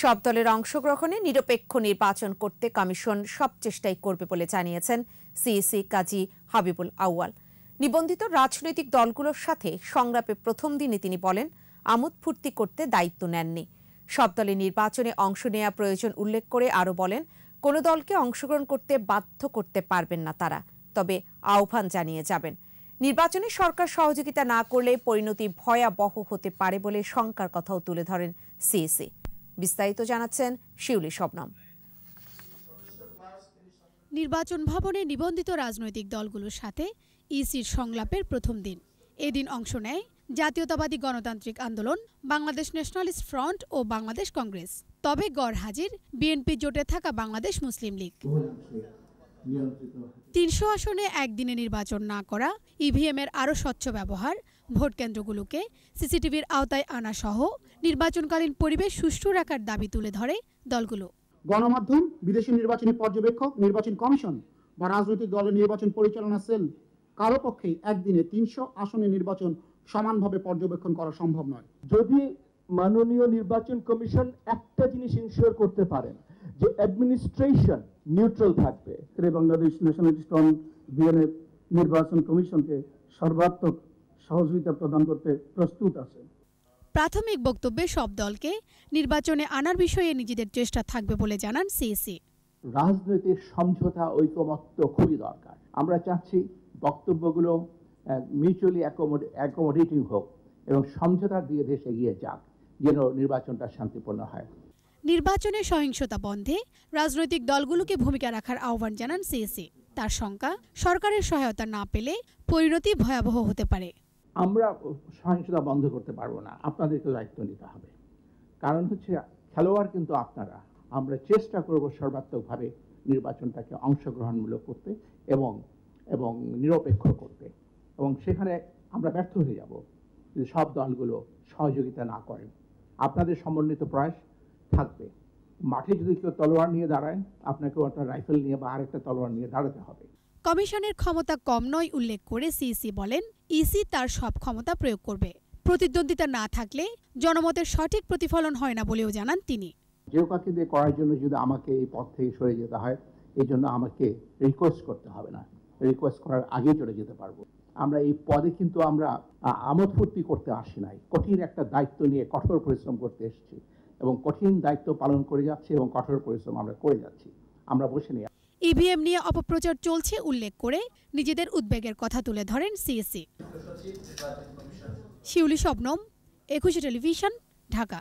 সব দলের অংশগ্রহণে নিরপেক্ষ নির্বাচন করতে কমিশন সব চেষ্টাই করবে বলে জানিয়েছেন সিএসি কাজী হাবিবুল আউয়াল নিবন্ধিত রাজনৈতিক দলগুলোর সাথে সংলাপে প্রথম দিনে তিনি বলেন আমোদ ফুর্তি করতে দায়িত্ব নেননি সব দলে নির্বাচনে অংশ নেওয়া প্রয়োজন উল্লেখ করে আরও বলেন কোনো দলকে অংশগ্রহণ করতে বাধ্য করতে পারবেন না তারা তবে আহ্বান জানিয়ে যাবেন নির্বাচনে সরকার সহযোগিতা না করলে পরিণতি ভয়াবহ হতে পারে বলে শঙ্কার কথাও তুলে ধরেন সিএসি বিস্তারিত জানাচ্ছেন শিউলি শবনম নির্বাচন ভবনে নিবন্ধিত রাজনৈতিক দলগুলোর সাথে ইসির সংলাপের প্রথম দিন এদিন অংশ নেয় জাতীয়তাবাদী গণতান্ত্রিক আন্দোলন বাংলাদেশ ন্যাশনালিস্ট ফ্রন্ট ও বাংলাদেশ কংগ্রেস তবে গড় হাজির বিএনপি জোটে থাকা বাংলাদেশ মুসলিম লীগ তিনশো আসনে একদিনে নির্বাচন না করা ইভিএম এর আরও স্বচ্ছ ব্যবহার ভোট কেন্দ্রগুলোকে সিসিটিভির আওতায় আনা সহ নির্বাচনকালীন পরিবেশ সুষ্ঠু রাখার দাবি তুলে ধরে দলগুলো গণমাধ্যম বিদেশি নির্বাচনী পর্যবেক্ষক নির্বাচন কমিশন বা রাজনৈতিক দলের নির্বাচন পরিচালনা সেল কারো পক্ষে একদিনে তিনশো আসনে নির্বাচন সমানভাবে পর্যবেক্ষণ করা সম্ভব নয় যদি মাননীয় নির্বাচন কমিশন একটা জিনিস ইনশিওর করতে পারেন যে অ্যাডমিনিস্ট্রেশন নিউট্রাল থাকবে বাংলাদেশ ন্যাশনাল বিএনএফ নির্বাচন কমিশনকে সর্বাত্মক সহযোগিতা প্রদান করতে প্রস্তুত আছে প্রাথমিক বক্তব্যে সব দলকে নির্বাচনে আনার বিষয়ে নিজেদের চেষ্টা থাকবে বলে জানান সিএসি রাজনৈতিক সমঝোতা ঐকমত্য খুবই দরকার আমরা চাচ্ছি বক্তব্যগুলো মিউচুয়ালি অ্যাকোমোডেটিং হোক এবং সমঝোতার দিয়ে দেশ এগিয়ে যাক যেন নির্বাচনটা শান্তিপূর্ণ হয় নির্বাচনে সহিংসতা বন্ধে রাজনৈতিক দলগুলোকে ভূমিকা রাখার আহ্বান জানান সিএসি তার শঙ্কা সরকারের সহায়তা না পেলে পরিণতি ভয়াবহ হতে পারে আমরা সহিংসতা বন্ধ করতে পারবো না আপনাদেরকে দায়িত্ব নিতে হবে কারণ হচ্ছে খেলোয়াড় কিন্তু আপনারা আমরা চেষ্টা করব সর্বাত্মকভাবে নির্বাচনটাকে অংশগ্রহণমূলক করতে এবং এবং নিরপেক্ষ করতে এবং সেখানে আমরা ব্যর্থ হয়ে যাব যদি সব দলগুলো সহযোগিতা না করেন আপনাদের সমন্বিত প্রয়াস থাকবে মাঠে যদি কেউ তলোয়ার নিয়ে দাঁড়ায় আপনাকেও একটা রাইফেল নিয়ে বা আরেকটা তলোয়ার নিয়ে দাঁড়াতে হবে কমিশনের ক্ষমতা কম নয় উল্লেখ করে সিইসি বলেন ইসি তার সব ক্ষমতা প্রয়োগ করবে প্রতিদ্বন্দ্বিতা না থাকলে জনমতের সঠিক প্রতিফলন হয় না বলেও জানান তিনি করার জন্য যদি আমাকে এই পথ থেকে সরে যেতে হয় এই জন্য আমাকে রিকোয়েস্ট করতে হবে না রিকোয়েস্ট করার আগে চলে যেতে পারবো আমরা এই পদে কিন্তু আমরা আমোদ ফুর্তি করতে আসি নাই কঠিন একটা দায়িত্ব নিয়ে কঠোর পরিশ্রম করতে এসেছি এবং কঠিন দায়িত্ব পালন করে যাচ্ছি এবং কঠোর পরিশ্রম আমরা করে যাচ্ছি আমরা বসে নিই ইভিএম নিয়ে অপপ্রচার চলছে উল্লেখ করে নিজেদের উদ্বেগের কথা তুলে ধরেন সিএসি শিউলি স্বপ্নম একুশে টেলিভিশন ঢাকা